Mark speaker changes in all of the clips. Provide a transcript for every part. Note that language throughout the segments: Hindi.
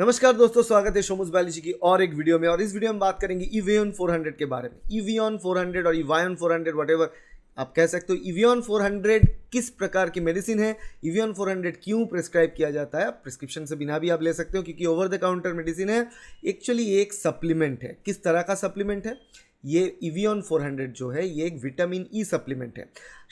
Speaker 1: नमस्कार दोस्तों स्वागत है शोमुज जी की और एक वीडियो में और इस वीडियो में बात करेंगे ईवीओन 400 के बारे में ईवीओन 400 और ईवायन 400 एवर आप कह सकते हो ईवीओन 400 किस प्रकार की मेडिसिन है ईवीओन 400 क्यों प्रिस्क्राइब किया जाता है प्रिस्क्रिप्शन से बिना भी आप ले सकते हो क्योंकि ओवर द काउंटर मेडिसिन है एक्चुअली एक सप्लीमेंट है किस तरह का सप्लीमेंट है ये इवियन 400 जो है ये एक विटामिन ई e सप्लीमेंट है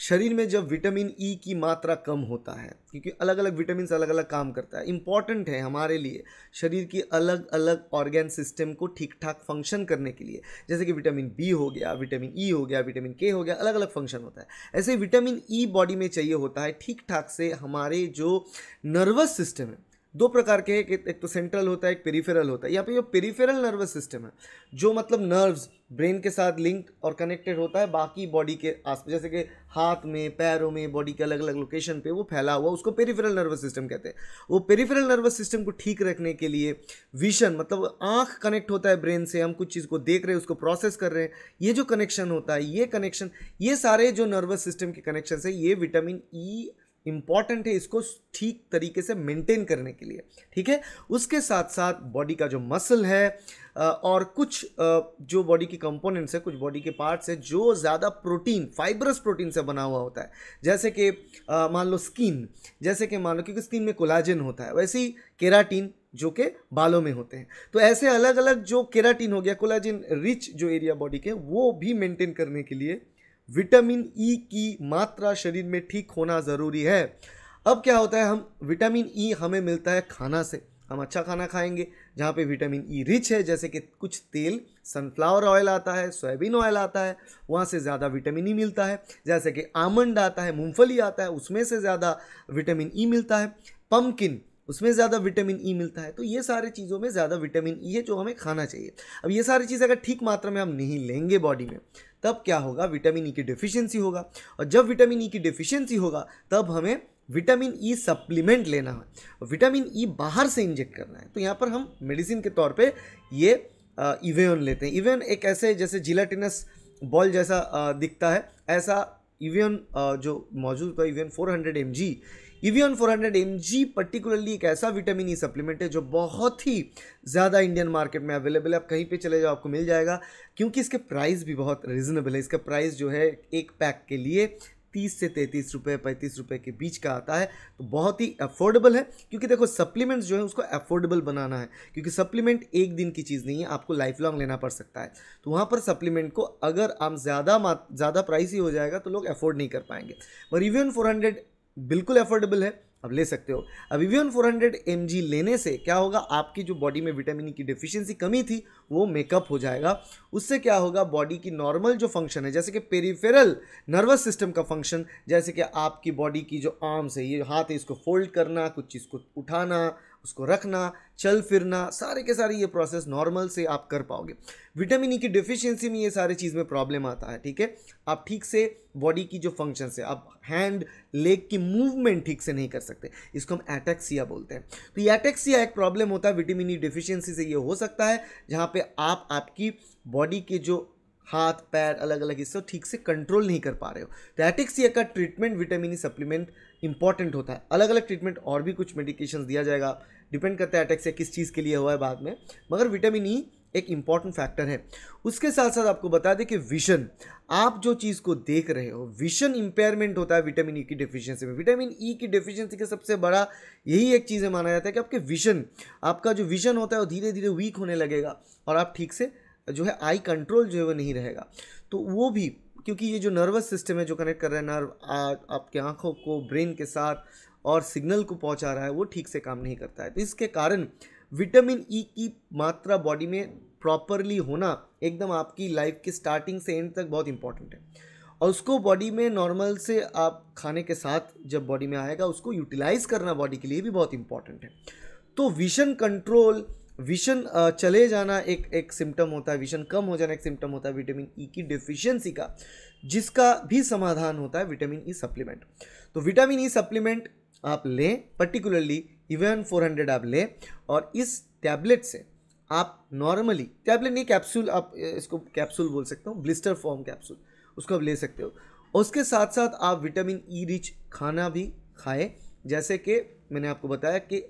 Speaker 1: शरीर में जब विटामिन ई e की मात्रा कम होता है क्योंकि अलग अलग विटामिन अलग अलग काम करता है इंपॉर्टेंट है हमारे लिए शरीर की अलग अलग ऑर्गेन सिस्टम को ठीक ठाक फंक्शन करने के लिए जैसे कि विटामिन बी हो गया विटामिन ई e हो गया विटामिन के हो गया अलग अलग फंक्शन होता है ऐसे विटामिन ई e बॉडी में चाहिए होता है ठीक ठाक से हमारे जो नर्वस सिस्टम है दो प्रकार के एक, एक तो सेंट्रल होता है एक पेरीफेरल होता है यहाँ पे ये पेरीफेरल नर्वस सिस्टम है जो मतलब नर्व्स ब्रेन के साथ लिंक और कनेक्टेड होता है बाकी बॉडी के आस जैसे कि हाथ में पैरों में बॉडी के अलग अलग लोकेशन पे वो फैला हुआ उसको पेरीफेरल नर्वस सिस्टम कहते हैं वो पेरीफेरल नर्वस सिस्टम को ठीक रखने के लिए विशन मतलब आँख कनेक्ट होता है ब्रेन से हम कुछ चीज़ को देख रहे हैं उसको प्रोसेस कर रहे हैं ये जो कनेक्शन होता है ये कनेक्शन ये सारे जो नर्वस सिस्टम के कनेक्शन है ये विटामिन ई e, इम्पॉर्टेंट है इसको ठीक तरीके से मेंटेन करने के लिए ठीक है उसके साथ साथ बॉडी का जो मसल है और कुछ जो बॉडी के कंपोनेंट्स है कुछ बॉडी के पार्ट्स है जो ज़्यादा प्रोटीन फाइबरस प्रोटीन से बना हुआ होता है जैसे कि मान लो स्किन जैसे कि मान लो क्योंकि स्किन में कोलाजन होता है वैसे ही केराटीन जो कि बालों में होते हैं तो ऐसे अलग अलग जो केराटीन हो गया कोलाजिन रिच जो एरिया बॉडी के वो भी मेंटेन करने के लिए विटामिन ई e की मात्रा शरीर में ठीक होना ज़रूरी है अब क्या होता है हम विटामिन ई e हमें मिलता है खाना से हम अच्छा खाना खाएंगे जहाँ पे विटामिन ई e रिच है जैसे कि कुछ तेल सनफ्लावर ऑयल आता है सोयाबीन ऑयल आता है वहाँ से ज़्यादा विटामिन ई e मिलता है जैसे कि आमंड आता है मूंगफली आता है उसमें से ज़्यादा विटामिन ई e मिलता है पम्पकिन उसमें ज़्यादा विटामिन ई e मिलता है तो ये सारी चीज़ों में ज़्यादा विटामिन ई e है जो हमें खाना चाहिए अब ये सारी चीज़ अगर ठीक मात्रा में हम नहीं लेंगे बॉडी में तब क्या होगा विटामिन ई e की डिफिशियंसी होगा और जब विटामिन ई की डिफिशियंसी होगा तब हमें विटामिन ई सप्लीमेंट लेना है विटामिन ई बाहर से इंजेक्ट करना है तो यहाँ पर हम मेडिसिन के तौर पर ये इवेन लेते हैं इवेन एक ऐसे जैसे जिलाटिनस बॉल जैसा दिखता है ऐसा ईवीएन uh, जो मौजूद था even 400 hundred M G even four hundred M G particularly एक ऐसा विटामिन ई सप्लीमेंट है जो बहुत ही ज़्यादा इंडियन मार्केट में अवेलेबल है आप कहीं पे चले जाओ आपको मिल जाएगा क्योंकि इसके प्राइस भी बहुत रिजनेबल है इसका प्राइस जो है एक पैक के लिए तीस से तैंतीस रुपये पैंतीस रुपये के बीच का आता है तो बहुत ही अफोर्डेबल है क्योंकि देखो सप्लीमेंट्स जो है उसको अफोर्डेबल बनाना है क्योंकि सप्लीमेंट एक दिन की चीज़ नहीं है आपको लाइफ लॉन्ग लेना पड़ सकता है तो वहाँ पर सप्लीमेंट को अगर आप ज़्यादा ज़्यादा प्राइस ही हो जाएगा तो लोग अफोर्ड नहीं कर पाएंगे इवन फोर हंड्रेड बिल्कुल अफोर्डेबल है अब ले सकते हो अब इवियन फोर हंड्रेड लेने से क्या होगा आपकी जो बॉडी में विटामिन e की डिफिशियंसी कमी थी वो मेकअप हो जाएगा उससे क्या होगा बॉडी की नॉर्मल जो फंक्शन है जैसे कि पेरीफेरल नर्वस सिस्टम का फंक्शन जैसे कि आपकी बॉडी की जो आर्म्स है ये हाथ है इसको फोल्ड करना कुछ चीज़ को उठाना उसको रखना चल फिरना सारे के सारे ये प्रोसेस नॉर्मल से आप कर पाओगे विटामिन ई e की डिफिशियंसी में ये सारे चीज़ में प्रॉब्लम आता है ठीक है आप ठीक से बॉडी की जो फंक्शन है आप हैंड लेग की मूवमेंट ठीक से नहीं कर सकते इसको हम एटेक्सिया बोलते हैं तो ये एटेक्सिया एक प्रॉब्लम होता है विटामिन ई e डिफिशियंसी से ये हो सकता है जहाँ पर आप आपकी बॉडी के जो हाथ पैर अलग अलग हिस्से ठीक से कंट्रोल नहीं कर पा रहे हो तो एटिक्सिया का ट्रीटमेंट विटामिन सप्लीमेंट इंपॉर्टेंट होता है अलग अलग ट्रीटमेंट और भी कुछ मेडिकेशन दिया जाएगा डिपेंड करता है एटेक्सिया किस चीज़ के लिए हुआ है बाद में मगर विटामिन ई e एक इम्पॉर्टेंट फैक्टर है उसके साथ साथ आपको बता दें कि विजन आप जो चीज़ को देख रहे हो विजन इम्पेयरमेंट होता है विटामिन ई e की डेफिशिएंसी में विटामिन ई e की डेफिशिएंसी का सबसे बड़ा यही एक चीज़ है माना जाता है कि आपके विजन आपका जो विजन होता है वो धीरे धीरे वीक होने लगेगा और आप ठीक से जो है आई कंट्रोल जो है वो नहीं रहेगा तो वो भी क्योंकि ये जो नर्वस सिस्टम है जो कनेक्ट कर रहा है नर्व आ, आपके आँखों को ब्रेन के साथ और सिग्नल को पहुँचा रहा है वो ठीक से काम नहीं करता है तो इसके कारण विटामिन ई e की मात्रा बॉडी में प्रॉपरली होना एकदम आपकी लाइफ के स्टार्टिंग से एंड तक बहुत इंपॉर्टेंट है और उसको बॉडी में नॉर्मल से आप खाने के साथ जब बॉडी में आएगा उसको यूटिलाइज करना बॉडी के लिए भी बहुत इंपॉर्टेंट है तो विशन कंट्रोल विशन चले जाना एक एक सिम्टम होता है विशन कम हो जाना एक सिम्टम होता है विटामिन ई e की डिफिशियंसी का जिसका भी समाधान होता है विटामिन ई e सप्लीमेंट तो विटामिन ई e सप्लीमेंट आप लें पर्टिकुलरली इवन 400 आप लें और इस टैबलेट से आप नॉर्मली टैबलेट नहीं कैप्सूल आप इसको कैप्सूल बोल सकते हो ब्लिस्टर फॉर्म कैप्सूल उसको आप ले सकते हो उसके साथ साथ आप विटामिन ई e रिच खाना भी खाएं जैसे कि मैंने आपको बताया कि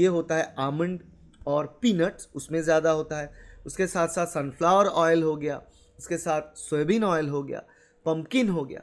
Speaker 1: ये होता है आमंड और पीनट्स उसमें ज़्यादा होता है उसके साथ साथ सनफ्लावर ऑयल हो गया उसके साथ सोयाबीन ऑयल हो गया पम्पकिन हो गया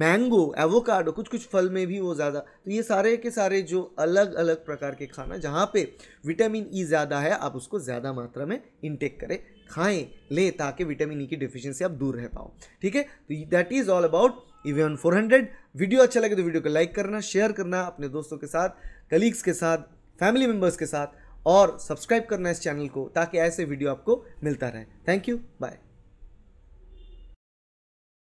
Speaker 1: मैंगो एवोकाडो कुछ कुछ फल में भी वो ज़्यादा तो ये सारे के सारे जो अलग अलग प्रकार के खाना जहाँ पे विटामिन ई e ज़्यादा है आप उसको ज़्यादा मात्रा में इंटेक करें खाएं लें ताकि विटामिन ई e की डिफिशियंसी आप दूर रह पाओ ठीक है तो that is all about even four hundred video अच्छा लगे तो वीडियो को लाइक करना शेयर करना अपने दोस्तों के साथ कलीग्स के साथ फैमिली मेम्बर्स के साथ और सब्सक्राइब करना इस चैनल को ताकि ऐसे वीडियो आपको मिलता रहे थैंक यू बाय